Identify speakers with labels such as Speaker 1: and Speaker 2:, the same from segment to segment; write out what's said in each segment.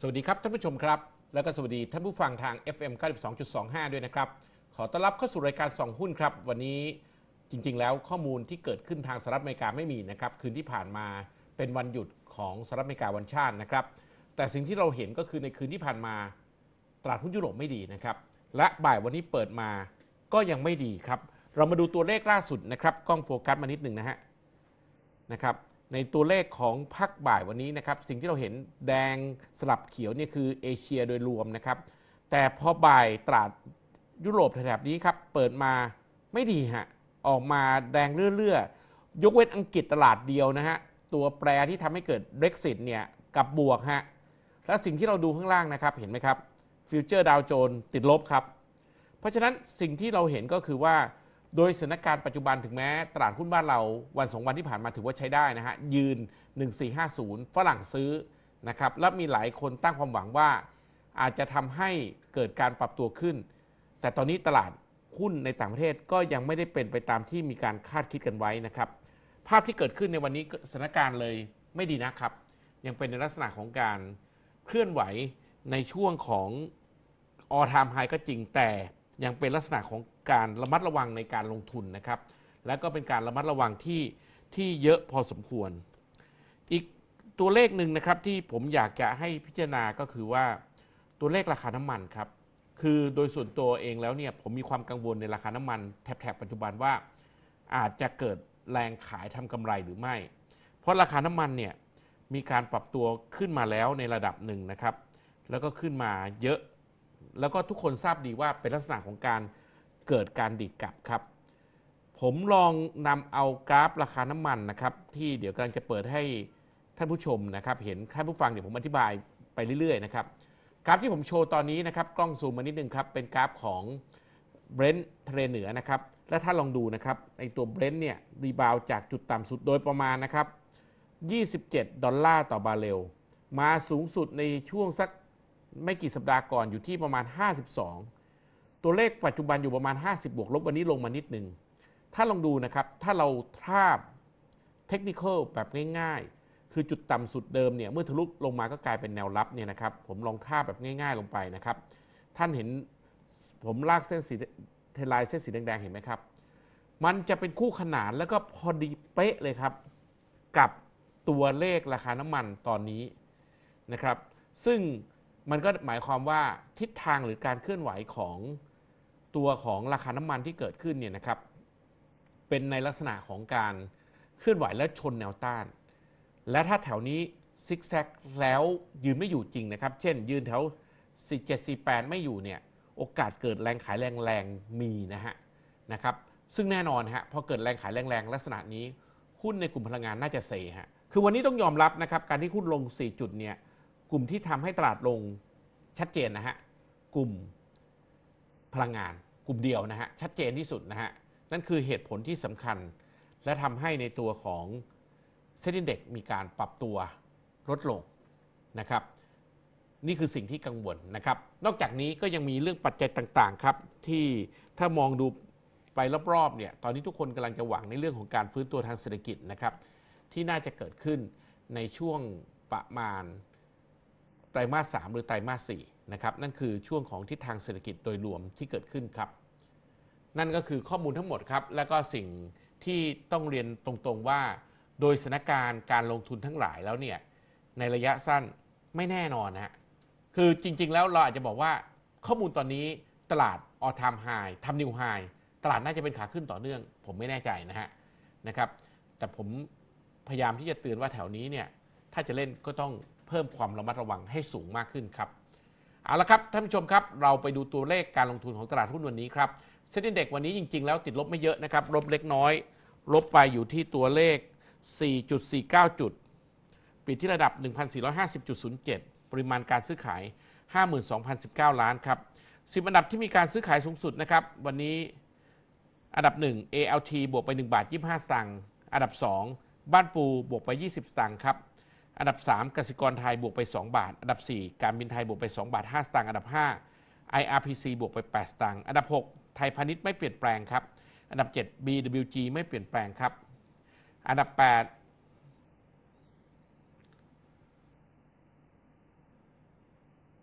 Speaker 1: สวัสดีครับท่านผู้ชมครับ แล้วก็สวัสดีท่านผู้ฟังทาง FM 92.25 ด้วยนะครับ ขอต้อนรับเข้าสู่รายการส่องหุ้นครับ วันนี้จริงๆแล้วข้อมูลที่เกิดขึ้นทางสหรัฐอเมริกาไม่มีนะครับ คืนที่ผ่านมาเป็นวันหยุดของสหรัฐอเมริกาวันชาตินะครับ แต่สิ่งที่เราเห็นก็คือในคืนที่ผ่านมา ตลาดหุ้นยุโรปไม่ดีนะครับและบ่ายวันนี้เปิดมาก็ยังไม่ดีครับ เรามาดูตัวเลขล่าสุดนะครับ กล้องโฟกัสมานิดหนึ่งนะฮะนะครับในตัวเลขของพักบ่ายวันนี้นะครับ สิ่งที่เราเห็นแดงสลับเขียวเนี่ยคือเอเชียโดยรวมนะครับ แต่พอบ่ายตราดยุโรปแถบนี้ครับ เปิดมาไม่ดีฮะออกมาแดงเลื่อยๆยกเว้นอังกฤษตลาดเดียวนะฮะตัวแปรที่ทำให้เกิด Brexit เนี่ยกับบวกฮะและสิ่งที่เราดูข้างล่างนะครับ เห็นไหมครับฟิวเจอร์ดาวโจนติดลบครับ เพราะฉะนั้นสิ่งที่เราเห็นก็คือว่าโดยสถานการณ์ปัจจุบันถึงแม้ ตลาดหุ้นบ้านเราวันสองวันที่ผ่านมาถือว่าใช้ได้นะฮะยืน 1450 ฝรั่งซื้อนะครับ และมีหลายคนตั้งความหวังว่าอาจจะทำให้เกิดการปรับตัวขึ้น แต่ตอนนี้ตลาดหุ้นในต่างประเทศก็ยังไม่ได้เป็นไปตามที่มีการคาดคิดกันไว้นะครับ ภาพที่เกิดขึ้นในวันนี้สถานการณ์เลยไม่ดีนะครับ ยังเป็นในลักษณะของการเคลื่อนไหวในช่วงของออทามไฮก็จริงแต่ยังเป็นลักษณะของการระมัดระวังในการลงทุนนะครับ และก็เป็นการระมัดระวังที่ที่เยอะพอสมควร อีกตัวเลขหนึ่งนะครับที่ผมอยากจะให้พิจารณาก็คือว่า ตัวเลขราคาน้ำมันครับ คือโดยส่วนตัวเองแล้วเนี่ยผมมีความกังวลในราคาน้ำมันแถบปัจจุบันว่า อาจจะเกิดแรงขายทำกำไรหรือไม่ เพราะราคาน้ำมันเนี่ยมีการปรับตัวขึ้นมาแล้วในระดับหนึ่งนะครับ แล้วก็ขึ้นมาเยอะ แล้วก็ทุกคนทราบดีว่าเป็นลักษณะของการเกิดการดิดกลับครับ ผมลองนำเอากราฟราคาน้ำมันนะครับ ที่เดี๋ยวกำลังจะเปิดให้ท่านผู้ชมนะครับ เห็นท่านผู้ฟังเดี๋ยวผมอธิบายไปเรื่อยๆนะครับ กราฟที่ผมโชว์ตอนนี้นะครับกล้องซูมมานิดนึงครับ เป็นกราฟของเบรนท์ทะเลเหนือนะครับและถ้าลองดูนะครับในตัวเบรนท์เนี่ยรีบาวจากจุดต่ำสุดโดยประมาณนะครับ 27 ดอลลาร์ต่อบาร์เรลมาสูงสุดในช่วงสักไม่กี่สัปดาห์ก่อนอยู่ที่ประมาณ 52ตัวเลขปัจจุบันอยู่ประมาณ 50บวกลบวันนี้ลงมานิดหนึ่ง ถ้าลองดูนะครับ ถ้าเราทาบเทคนิคแบบง่าย ๆ คือจุดต่ำสุดเดิม เนี่ยเมื่อทะลุลงมาก็กลายเป็นแนวรับเนี่ยนะครับ ผมลองทาบแบบง่าย ๆลงไปนะครับ ท่านเห็นผมลากเส้นสีเทลายเส้นสีแดง ๆเห็นไหมครับ มันจะเป็นคู่ขนานแล้วก็พอดีเป๊ะเลยครับกับตัวเลขราคาน้ำมันตอนนี้นะครับ ซึ่งมันก็หมายความว่าทิศทางหรือการเคลื่อนไหวของตัวของราคาน้ำมันที่เกิดขึ้นเนี่ยนะครับเป็นในลักษณะของการเคลื่อนไหวและชนแนวต้าน และถ้าแถวนี้ซิกแซกแล้วยืนไม่อยู่จริงนะครับเช่นยืนแถว 47 48 ไม่อยู่เนี่ยโอกาสเกิดแรงขายแรงๆมีนะฮะนะครับซึ่งแน่นอนฮะพอเกิดแรงขายแรงๆลักษณะนี้ หุ้นในกลุ่มพลังงานน่าจะเซ ฮะคือวันนี้ต้องยอมรับนะครับการที่หุ้นลง 4 จุดเนี่ยกลุ่มที่ทำให้ตลาดลงชัดเจนนะฮะกลุ่มพลังงานกลุ่มเดียวนะฮะ ชัดเจนที่สุดนะฮะ นั่นคือเหตุผลที่สำคัญและทำให้ในตัวของเซ็นดินเด็กมีการปรับตัวลดลง นะครับ นี่คือสิ่งที่กังวลนะครับ นอกจากนี้ก็ยังมีเรื่องปัจจัยต่างๆครับ ที่ถ้ามองดูไปรอบๆเนี่ยตอนนี้ทุกคนกำลังจะหวังในเรื่องของการฟื้นตัวทางเศรษฐกิจนะครับ ที่น่าจะเกิดขึ้นในช่วงประมาณไตรมาสสามหรือไตรมาสสี่นะครับนั่นคือช่วงของทิศทางเศรษฐกิจโดยรวมที่เกิดขึ้นครับ นั่นก็คือข้อมูลทั้งหมดครับ แล้วก็สิ่งที่ต้องเรียนตรงๆว่า โดยสถานการณ์ การลงทุนทั้งหลายแล้วเนี่ยในระยะสั้นไม่แน่นอนฮะคือจริงๆแล้วเราอาจจะบอกว่าข้อมูลตอนนี้ตลาดออทามไฮทำนิวไฮตลาดน่าจะเป็นขาขึ้นต่อเนื่อง ผมไม่แน่ใจนะฮะนะครับแต่ผมพยายามที่จะเตือนว่าแถวนี้เนี่ยถ้าจะเล่นก็ต้องเพิ่มความระมัดระวังให้สูงมากขึ้นครับเอาละครับ ท่านผู้ชมครับ เราไปดูตัวเลขการลงทุนของตลาดหุ้นวันนี้ครับเซ็นดีเด็กวันนี้จริงๆแล้วติดลบไม่เยอะนะครับ ลบเล็กน้อย ลบไปอยู่ที่ตัวเลข 4.49 จุด ปิดที่ระดับ 1,450.07 ปริมาณการซื้อขาย 52,019 ล้านครับสิบอันดับที่มีการซื้อขายสูงสุดนะครับ วันนี้ อันดับ 1 ALT บวกไป 1 บาท 25 สตางค์อันดับ 2 บ้านปูบวกไป 20 สตางค์ครับอันดับ3กสิกรไทยบวกไป2บาทอันดับ4 การบินไทยบวกไป2บาท5สตางค์อันดับ 5 IRPC บวกไป8สตางค์อันดับ 6 ไทยพาณิชย์ไม่เปลี่ยนแปลงครับอันดับ 7 BWG ไม่เปลี่ยนแปลงครับ อันดับ8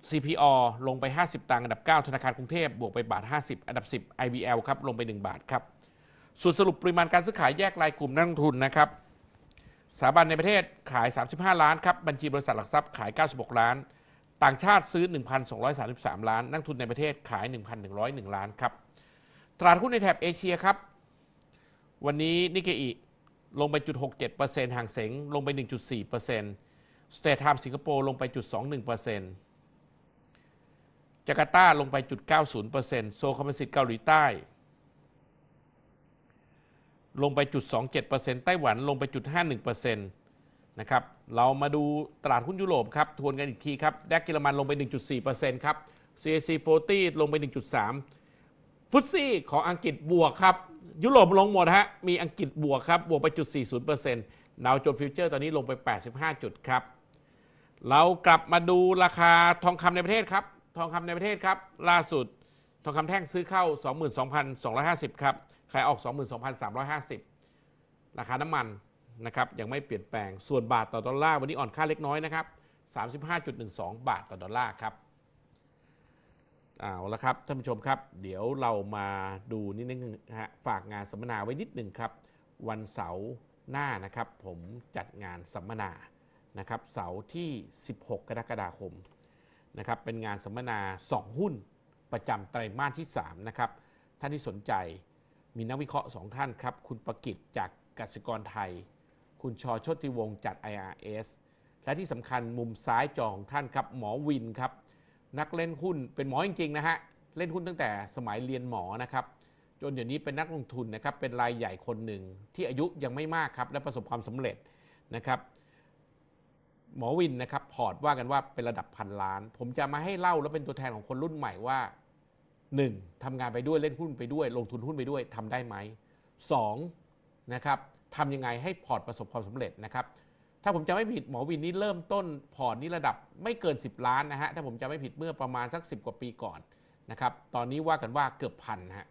Speaker 1: ซีพีอลงไป 50ตังค์อันดับ 9 ธนาคารกรุงเทพบวกไป บาท 50 อันดับ 10 IBL ครับลงไป 1 บาทครับส่วนสรุปปริมาณการซื้อขายแยกรายกลุ่มนักลงทุนนะครับสถาบันในประเทศขาย 35 ล้านครับบัญชีบริษัทหลักทรัพย์ขาย 96 ล้าน ต่างชาติซื้อ 1,233 ล้านนักทุนในประเทศขาย 1,101 ล้านครับตลาดหุ้นในแถบเอเชียครับวันนี้นิกเกอิลงไปจุด67%ห่างเสงลงไป 1.4%สเตทไทม์สิงคโปร์ลงไปจุด21%จาการ์ตาลงไปจุด90%โซคอมมิสิตเกาหลีใต้ลงไปจุด 27%ไต้หวันลงไปจุด 51%นะครับเรามาดูตลาดหุ้นยุโรปครับทวนกันอีกทีครับแดกเยอรมันลงไป 1.4%ครับ CAC 40ลงไป 1.3ฟุตซี่ของอังกฤษบวกครับ ยุโรปลงหมดฮะ มีอังกฤษบวกครับ บวกไปจุด 40%ดาวโจนส์ฟิวเจอร์ตอนนี้ลงไป 85 จุดครับ เรากลับมาดูราคาทองคำในประเทศครับ ทองคำในประเทศครับ ล่าสุดทองคำแท่งซื้อเข้า 22,250 ครับขายออก 22,350 ราคาน้ำมันนะครับยังไม่เปลี่ยนแปลงส่วนบาทต่อดอลลาร์ วันนี้อ่อนค่าเล็กน้อยนะครับ 35.12 บาทต่อดอลลาร์ครับ เอาละครับ ท่านผู้ชมครับ เดี๋ยวเรามาดูนิดนึงฮะฝากงานสัมมนาไว้นิดหนึ่งครับ วันเสาร์หน้านะครับ ผมจัดงานสัมมนานะครับเสาร์ที่ 16 กรกฎาคมนะครับเป็นงานสัมมนา 2 หุ้นประจำไตรมาสที่3นะครับท่านที่สนใจมีนักวิเคราะห์สองท่านครับคุณประกิตจากกสิกรไทย คุณชอชติวงศ์จาก IRS และที่สำคัญมุมซ้ายจอของท่านครับหมอวินครับ นักเล่นหุ้นเป็นหมอจริงๆนะฮะ เล่นหุ้นตั้งแต่สมัยเรียนหมอนะครับ จนเดี๋ยวนี้เป็นนักลงทุนนะครับเป็นรายใหญ่คนหนึ่ง ที่อายุยังไม่มากครับ และประสบความสำเร็จนะครับหมอวินนะครับพอร์ตว่ากันว่าเป็นระดับพันล้าน ผมจะมาให้เล่าแล้วเป็นตัวแทนของคนรุ่นใหม่ว่าหนึ่งทำงานไปด้วยเล่นหุ้นไปด้วย ลงทุนหุ้นไปด้วยทำได้ไหมสองนะครับทำยังไงให้พอร์ตประสบความสำเร็จนะครับ ถ้าผมจะไม่ผิดหมอวินนี่เริ่มต้นพอร์ตนี่ระดับไม่เกิน 10 ล้านนะฮะถ้าผมจะไม่ผิดเมื่อประมาณสัก 10 กว่าปีก่อนนะครับตอนนี้ว่ากันว่าเกือบพันฮะ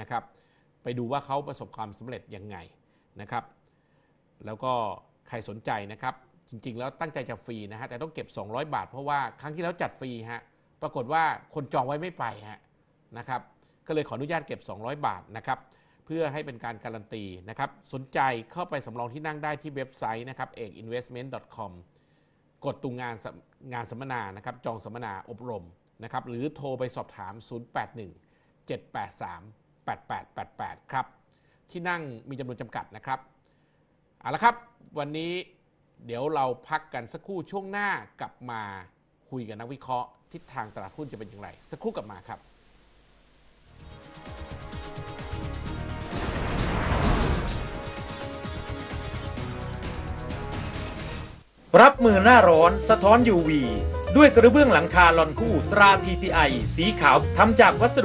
Speaker 1: นะครับไปดูว่าเขาประสบความสำเร็จยังไงนะครับแล้วก็ใครสนใจนะครับจริงๆแล้วตั้งใจจะฟรีนะฮะแต่ต้องเก็บ 200 บาท เพราะว่าครั้งที่แล้วจัดฟรีฮะปรากฏว่าคนจองไว้ไม่ไปฮะนะครับ ก็เลยขออนุญาตเก็บ 200 บาทนะครับ เพื่อให้เป็นการการันตีนะครับ สนใจเข้าไปสำรองที่นั่งได้ที่เว็บไซต์นะครับเอก i n v e s t m e n t c o m กดตุงงานงานสัมมนานะครับจองสัมมนาอบรมนะครับ หรือโทรไปสอบถาม 081 783 8888ครับ ที่นั่งมีจำนวนจำกัดนะครับเอาละครับวันนี้เดี๋ยวเราพักกันสักครู่ช่วงหน้ากลับมาคุยกับนักวิเคราะห์ทิศทางตลาดหุ้นจะเป็นอย่างไร สักครู่กลับมาครับรับมือหน้าร้อน สะท้อน UV ด้วยกระเบื้องหลังคา ลอนคู่ ตรา TPI สีขาวทำจากวัสดุ